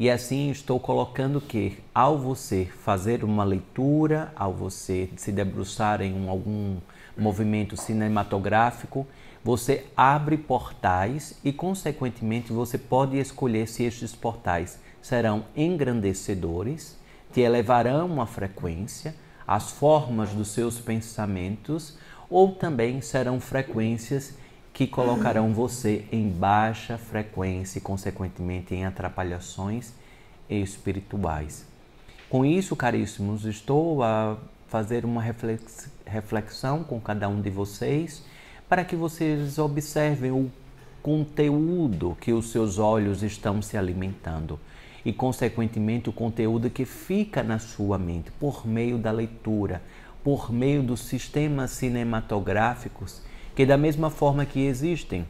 E assim estou colocando que, ao você fazer uma leitura, ao você se debruçar em um, algum movimento cinematográfico, você abre portais e, consequentemente, você pode escolher se estes portais serão engrandecedores, te elevarão a frequência, as formas dos seus pensamentos, ou também serão frequências que colocarão você em baixa frequência e, consequentemente, em atrapalhações espirituais. Com isso, caríssimos, estou a fazer uma reflexão com cada um de vocês para que vocês observem o conteúdo que os seus olhos estão se alimentando e, consequentemente, o conteúdo que fica na sua mente por meio da leitura, por meio dos sistemas cinematográficos porque, da mesma forma que existem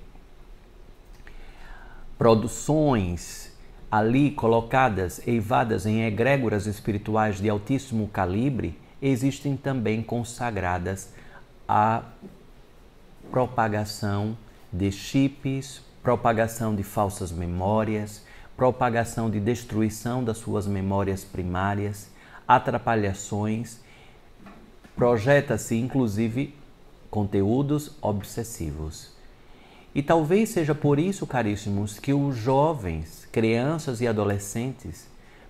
produções ali colocadas, eivadas em egrégoras espirituais de altíssimo calibre, existem também consagradas à propagação de chips, propagação de falsas memórias, propagação de destruição das suas memórias primárias, atrapalhações. Projeta-se, inclusive, conteúdos obsessivos. E talvez seja por isso, caríssimos, que os jovens, crianças e adolescentes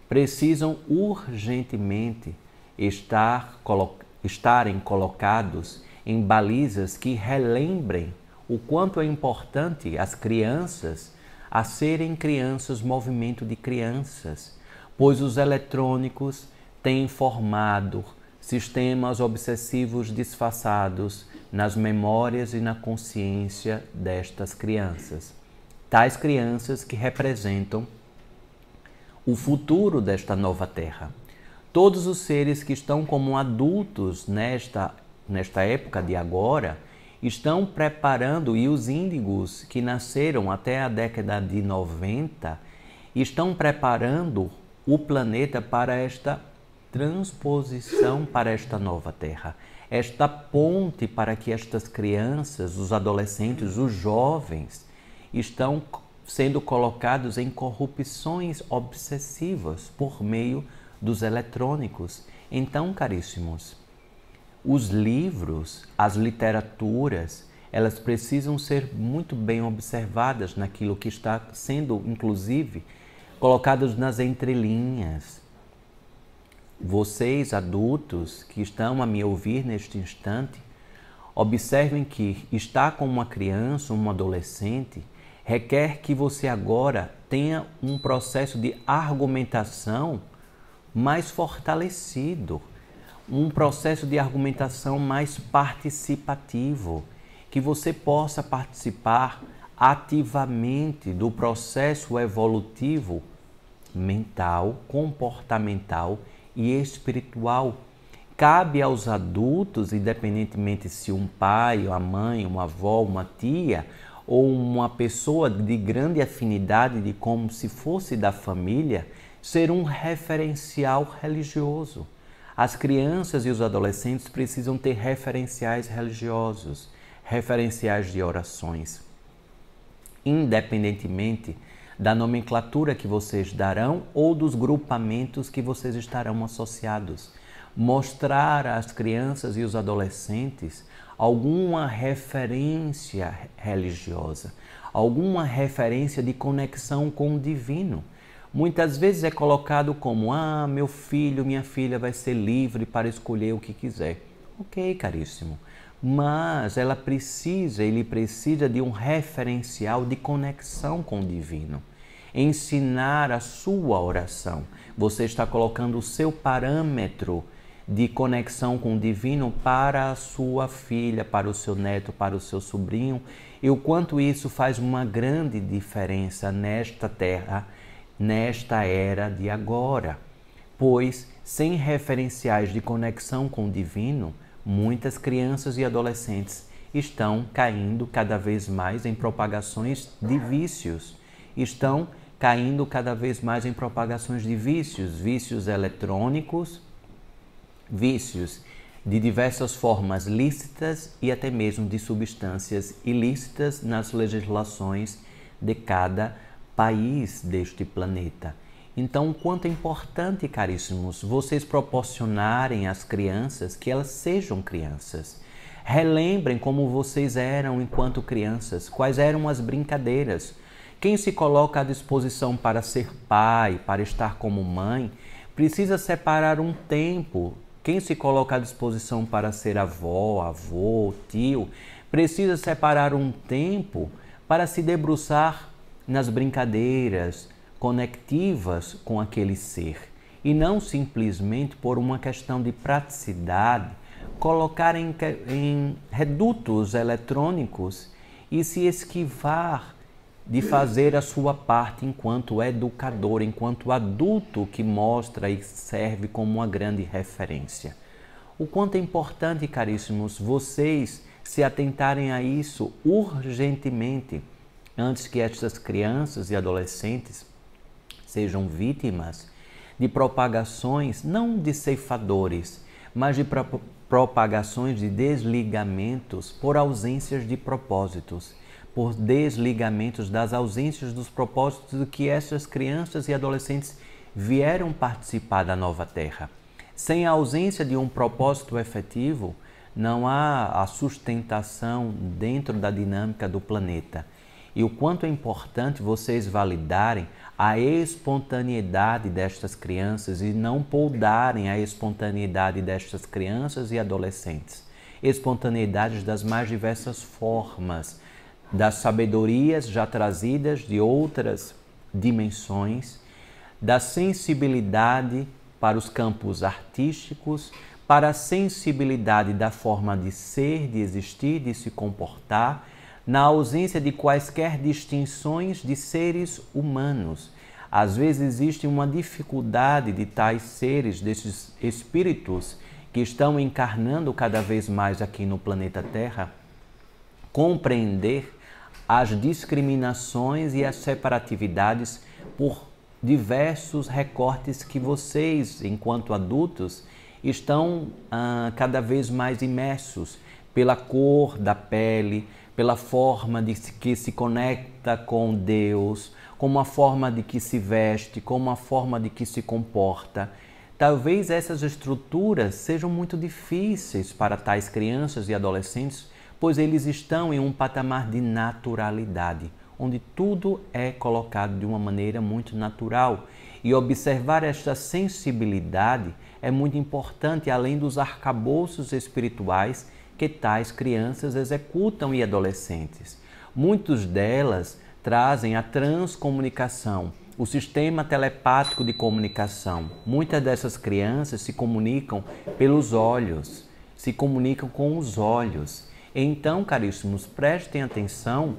precisam urgentemente estar, colo estarem colocados em balizas que relembrem o quanto é importante as crianças a serem crianças, movimento de crianças, pois os eletrônicos têm formado sistemas obsessivos disfarçados nas memórias e na consciência destas crianças. Tais crianças que representam o futuro desta nova terra. Todos os seres que estão como adultos nesta, nesta época de agora estão preparando, e os índigos que nasceram até a década de 90 estão preparando o planeta para esta transposição para esta nova terra, esta ponte para que estas crianças, os adolescentes, os jovens estão sendo colocados em corrupções obsessivas por meio dos eletrônicos. Então, caríssimos, os livros, as literaturas, elas precisam ser muito bem observadas naquilo que está sendo, inclusive, colocados nas entrelinhas vocês, adultos que estão a me ouvir neste instante, observem que estar com uma criança, um adolescente, requer que você agora tenha um processo de argumentação mais fortalecido, um processo de argumentação mais participativo, que você possa participar ativamente do processo evolutivo mental, comportamental e espiritual. Cabe aos adultos, independentemente se um pai, uma mãe, uma avó, uma tia ou uma pessoa de grande afinidade, de como se fosse da família, ser um referencial religioso. As crianças e os adolescentes precisam ter referenciais religiosos, referenciais de orações. Independentemente da nomenclatura que vocês darão ou dos grupamentos que vocês estarão associados. Mostrar às crianças e os adolescentes alguma referência religiosa, alguma referência de conexão com o divino. Muitas vezes é colocado como: ah, meu filho, minha filha vai ser livre para escolher o que quiser. Ok, caríssimo mas ela precisa, ele precisa de um referencial de conexão com o divino. Ensinar a sua oração. Você está colocando o seu parâmetro de conexão com o divino para a sua filha, para o seu neto, para o seu sobrinho, e o quanto isso faz uma grande diferença nesta terra, nesta era de agora. Pois sem referenciais de conexão com o divino, muitas crianças e adolescentes estão caindo cada vez mais em propagações de vícios, estão caindo cada vez mais em propagações de vícios, vícios eletrônicos, vícios de diversas formas lícitas e até mesmo de substâncias ilícitas nas legislações de cada país deste planeta. Então, o quanto é importante, caríssimos, vocês proporcionarem às crianças que elas sejam crianças. Relembrem como vocês eram enquanto crianças, quais eram as brincadeiras. Quem se coloca à disposição para ser pai, para estar como mãe, precisa separar um tempo. Quem se coloca à disposição para ser avó, avô, tio, precisa separar um tempo para se debruçar nas brincadeiras, conectivas com aquele ser e não simplesmente por uma questão de praticidade colocar em, em redutos eletrônicos e se esquivar de fazer a sua parte enquanto educador, enquanto adulto que mostra e serve como uma grande referência. O quanto é importante, caríssimos, vocês se atentarem a isso urgentemente antes que estas crianças e adolescentes sejam vítimas de propagações não de ceifadores, mas de pro propagações de desligamentos por ausências de propósitos, por desligamentos das ausências dos propósitos do que essas crianças e adolescentes vieram participar da nova terra. Sem a ausência de um propósito efetivo, não há a sustentação dentro da dinâmica do planeta e o quanto é importante vocês validarem a espontaneidade destas crianças e não poldarem a espontaneidade destas crianças e adolescentes. Espontaneidades das mais diversas formas, das sabedorias já trazidas de outras dimensões, da sensibilidade para os campos artísticos, para a sensibilidade da forma de ser, de existir, de se comportar na ausência de quaisquer distinções de seres humanos. Às vezes existe uma dificuldade de tais seres, desses espíritos que estão encarnando cada vez mais aqui no planeta Terra, compreender as discriminações e as separatividades por diversos recortes que vocês, enquanto adultos, estão ah, cada vez mais imersos pela cor da pele, pela forma de que se conecta com Deus, como a forma de que se veste, como a forma de que se comporta. Talvez essas estruturas sejam muito difíceis para tais crianças e adolescentes, pois eles estão em um patamar de naturalidade, onde tudo é colocado de uma maneira muito natural. E observar esta sensibilidade é muito importante, além dos arcabouços espirituais que tais crianças executam e adolescentes. Muitos delas trazem a transcomunicação, o sistema telepático de comunicação. Muitas dessas crianças se comunicam pelos olhos, se comunicam com os olhos. Então, caríssimos, prestem atenção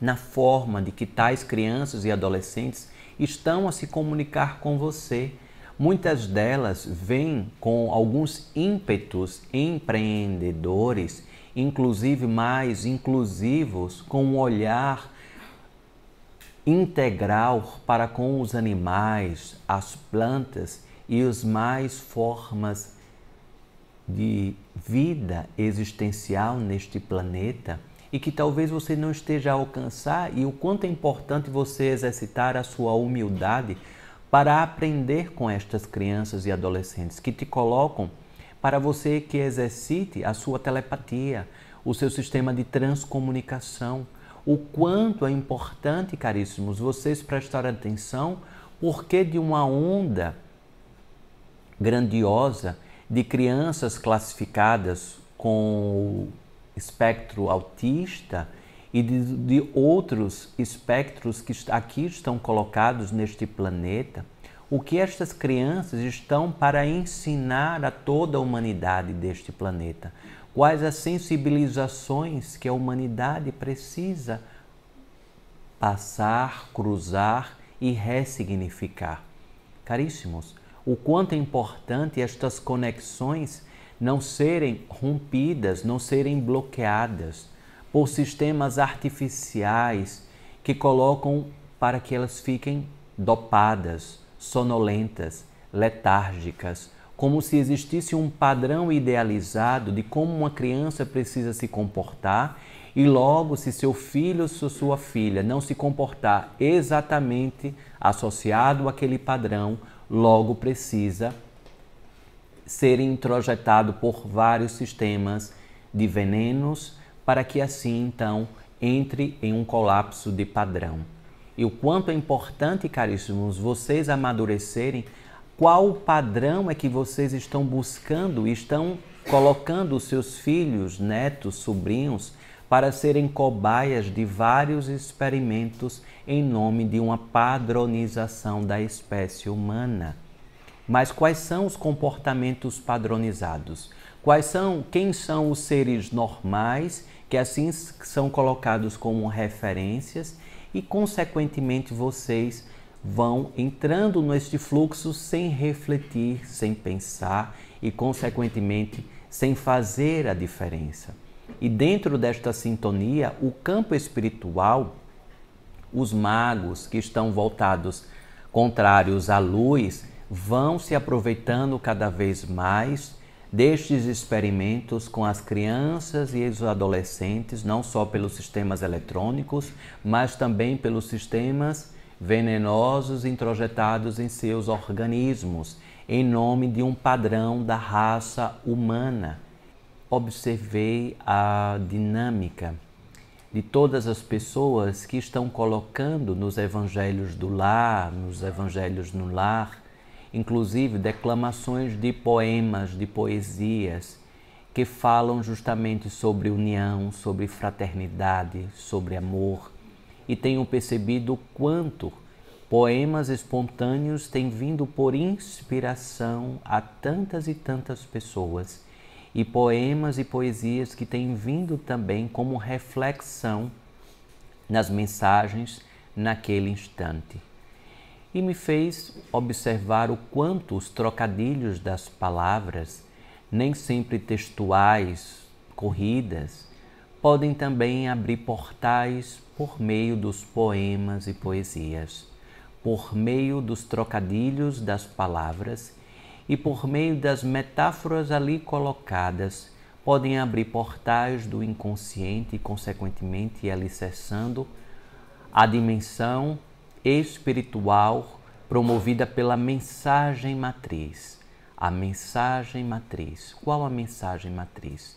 na forma de que tais crianças e adolescentes estão a se comunicar com você Muitas delas vêm com alguns ímpetos empreendedores, inclusive mais inclusivos, com um olhar integral para com os animais, as plantas e as mais formas de vida existencial neste planeta e que talvez você não esteja a alcançar e o quanto é importante você exercitar a sua humildade para aprender com estas crianças e adolescentes que te colocam para você que exercite a sua telepatia, o seu sistema de transcomunicação. O quanto é importante, caríssimos, vocês prestarem atenção, porque de uma onda grandiosa de crianças classificadas com o espectro autista, e de, de outros espectros que aqui estão colocados neste planeta, o que estas crianças estão para ensinar a toda a humanidade deste planeta? Quais as sensibilizações que a humanidade precisa passar, cruzar e ressignificar? Caríssimos, o quanto é importante estas conexões não serem rompidas, não serem bloqueadas ou sistemas artificiais que colocam para que elas fiquem dopadas, sonolentas, letárgicas, como se existisse um padrão idealizado de como uma criança precisa se comportar e logo se seu filho ou sua filha não se comportar exatamente associado àquele padrão, logo precisa ser introjetado por vários sistemas de venenos para que assim então entre em um colapso de padrão. E o quanto é importante, caríssimos, vocês amadurecerem qual padrão é que vocês estão buscando, estão colocando os seus filhos, netos, sobrinhos para serem cobaias de vários experimentos em nome de uma padronização da espécie humana. Mas quais são os comportamentos padronizados? Quais são, quem são os seres normais que assim são colocados como referências e, consequentemente, vocês vão entrando neste fluxo sem refletir, sem pensar e, consequentemente, sem fazer a diferença. E dentro desta sintonia, o campo espiritual, os magos que estão voltados contrários à luz, vão se aproveitando cada vez mais destes experimentos com as crianças e os adolescentes, não só pelos sistemas eletrônicos, mas também pelos sistemas venenosos introjetados em seus organismos, em nome de um padrão da raça humana. Observei a dinâmica de todas as pessoas que estão colocando nos evangelhos do lar, nos evangelhos no lar, inclusive declamações de poemas, de poesias, que falam justamente sobre união, sobre fraternidade, sobre amor. E tenho percebido o quanto poemas espontâneos têm vindo por inspiração a tantas e tantas pessoas, e poemas e poesias que têm vindo também como reflexão nas mensagens naquele instante e me fez observar o quanto os trocadilhos das palavras, nem sempre textuais, corridas, podem também abrir portais por meio dos poemas e poesias, por meio dos trocadilhos das palavras e por meio das metáforas ali colocadas, podem abrir portais do inconsciente e, consequentemente, alicerçando a dimensão espiritual promovida pela mensagem matriz. A mensagem matriz. Qual a mensagem matriz?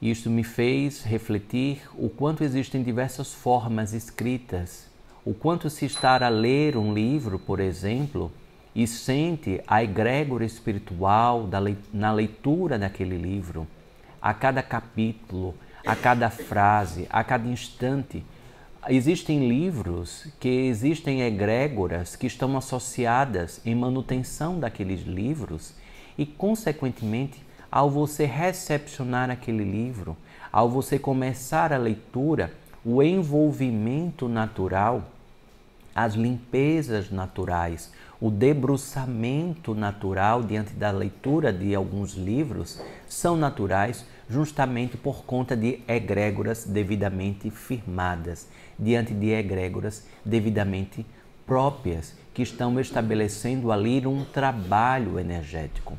Isso me fez refletir o quanto existem diversas formas escritas, o quanto se estar a ler um livro, por exemplo, e sente a egrégora espiritual na leitura daquele livro, a cada capítulo, a cada frase, a cada instante Existem livros que existem egrégoras que estão associadas em manutenção daqueles livros e, consequentemente, ao você recepcionar aquele livro, ao você começar a leitura, o envolvimento natural, as limpezas naturais, o debruçamento natural diante da leitura de alguns livros são naturais justamente por conta de egrégoras devidamente firmadas, diante de egrégoras devidamente próprias, que estão estabelecendo ali um trabalho energético.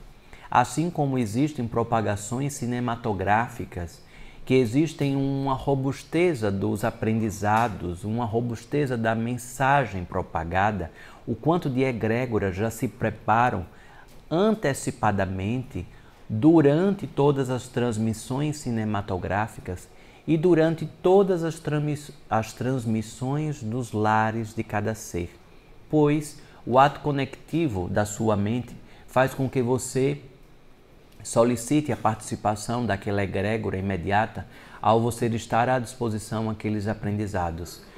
Assim como existem propagações cinematográficas, que existem uma robusteza dos aprendizados, uma robusteza da mensagem propagada, o quanto de egrégoras já se preparam antecipadamente durante todas as transmissões cinematográficas e durante todas as, transmiss as transmissões dos lares de cada ser, pois o ato conectivo da sua mente faz com que você solicite a participação daquela egrégora imediata ao você estar à disposição aqueles aprendizados.